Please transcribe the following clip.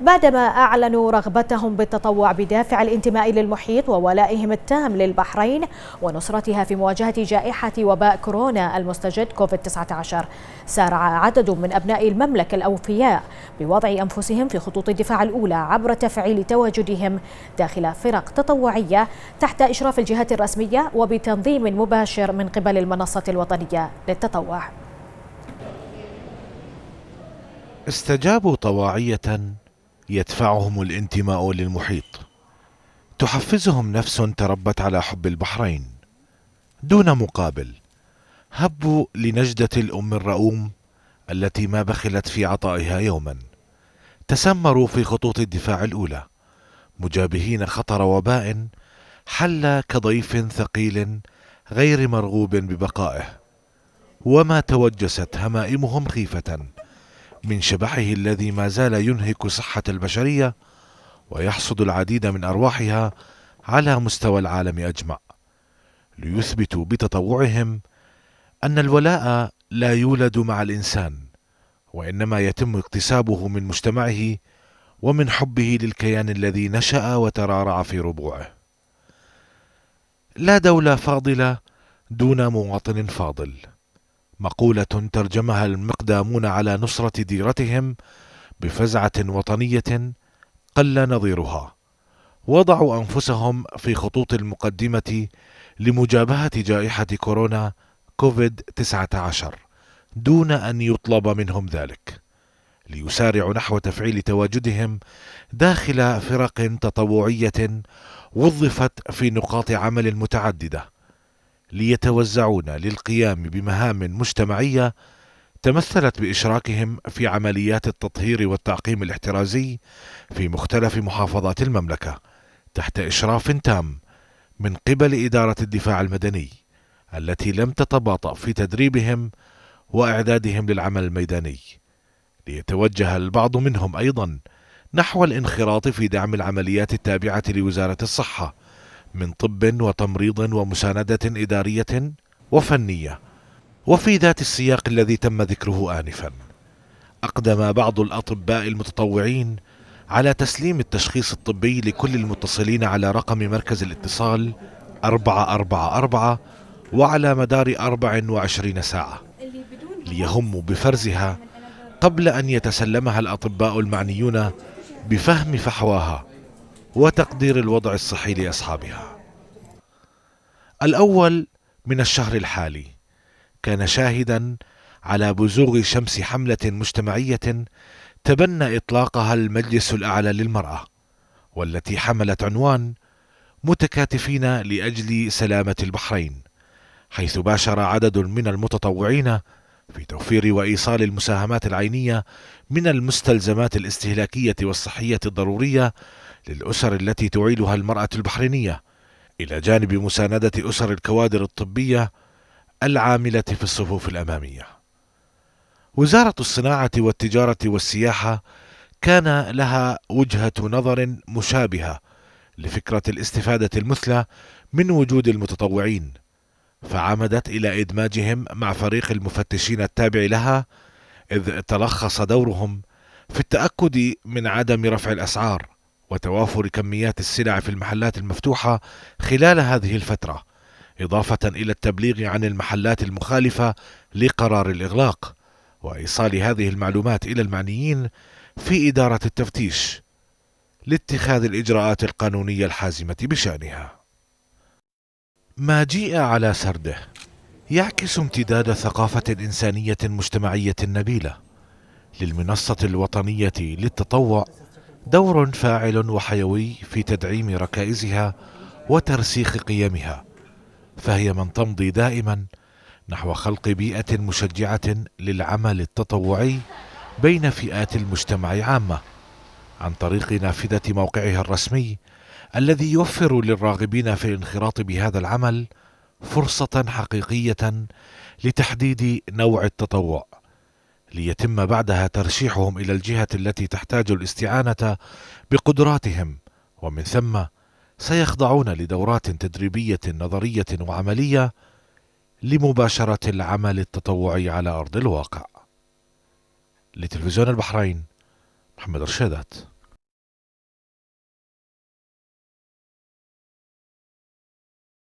بعدما أعلنوا رغبتهم بالتطوع بدافع الانتماء للمحيط وولائهم التام للبحرين ونصرتها في مواجهة جائحة وباء كورونا المستجد كوفيد-19 سارع عدد من أبناء المملكة الأوفياء بوضع أنفسهم في خطوط الدفاع الأولى عبر تفعيل تواجدهم داخل فرق تطوعية تحت إشراف الجهات الرسمية وبتنظيم مباشر من قبل المنصة الوطنية للتطوع استجابوا طواعية يدفعهم الانتماء للمحيط تحفزهم نفس تربت على حب البحرين دون مقابل هبوا لنجدة الأم الرؤوم التي ما بخلت في عطائها يوما تسمروا في خطوط الدفاع الأولى مجابهين خطر وباء حل كضيف ثقيل غير مرغوب ببقائه وما توجست همائمهم خيفه من شبحه الذي ما زال ينهك صحة البشرية ويحصد العديد من أرواحها على مستوى العالم أجمع ليثبتوا بتطوعهم أن الولاء لا يولد مع الإنسان وإنما يتم اكتسابه من مجتمعه ومن حبه للكيان الذي نشأ وترعرع في ربوعه لا دولة فاضلة دون مواطن فاضل مقولة ترجمها المقدامون على نصرة ديرتهم بفزعة وطنية قل نظيرها وضعوا أنفسهم في خطوط المقدمة لمجابهة جائحة كورونا كوفيد 19 دون أن يطلب منهم ذلك ليسارعوا نحو تفعيل تواجدهم داخل فرق تطوعية وظفت في نقاط عمل متعددة ليتوزعون للقيام بمهام مجتمعيه تمثلت باشراكهم في عمليات التطهير والتعقيم الاحترازي في مختلف محافظات المملكه تحت اشراف تام من قبل اداره الدفاع المدني التي لم تتباطا في تدريبهم واعدادهم للعمل الميداني ليتوجه البعض منهم ايضا نحو الانخراط في دعم العمليات التابعه لوزاره الصحه من طب وتمريض ومساندة إدارية وفنية وفي ذات السياق الذي تم ذكره آنفا أقدم بعض الأطباء المتطوعين على تسليم التشخيص الطبي لكل المتصلين على رقم مركز الاتصال 444 وعلى مدار 24 ساعة ليهم بفرزها قبل أن يتسلمها الأطباء المعنيون بفهم فحواها وتقدير الوضع الصحي لأصحابها الأول من الشهر الحالي كان شاهدا على بزوغ شمس حملة مجتمعية تبنى إطلاقها المجلس الأعلى للمرأة والتي حملت عنوان متكاتفين لأجل سلامة البحرين حيث باشر عدد من المتطوعين في توفير وإيصال المساهمات العينية من المستلزمات الاستهلاكية والصحية الضرورية للأسر التي تعيلها المرأة البحرينية إلى جانب مساندة أسر الكوادر الطبية العاملة في الصفوف الأمامية. وزارة الصناعة والتجارة والسياحة كان لها وجهة نظر مشابهة لفكرة الاستفادة المثلى من وجود المتطوعين، فعمدت إلى إدماجهم مع فريق المفتشين التابع لها، إذ تلخص دورهم في التأكد من عدم رفع الأسعار، وتوافر كميات السلع في المحلات المفتوحة خلال هذه الفترة، إضافة إلى التبليغ عن المحلات المخالفة لقرار الإغلاق، وإيصال هذه المعلومات إلى المعنيين في إدارة التفتيش لاتخاذ الإجراءات القانونية الحازمة بشأنها. ما جيء على سرده يعكس امتداد ثقافة إنسانية مجتمعية نبيلة للمنصة الوطنية للتطوع دور فاعل وحيوي في تدعيم ركائزها وترسيخ قيمها فهي من تمضي دائما نحو خلق بيئه مشجعه للعمل التطوعي بين فئات المجتمع عامه عن طريق نافذه موقعها الرسمي الذي يوفر للراغبين في الانخراط بهذا العمل فرصه حقيقيه لتحديد نوع التطوع ليتم بعدها ترشيحهم الى الجهه التي تحتاج الاستعانه بقدراتهم ومن ثم سيخضعون لدورات تدريبيه نظريه وعمليه لمباشره العمل التطوعي على ارض الواقع لتلفزيون البحرين محمد رشادات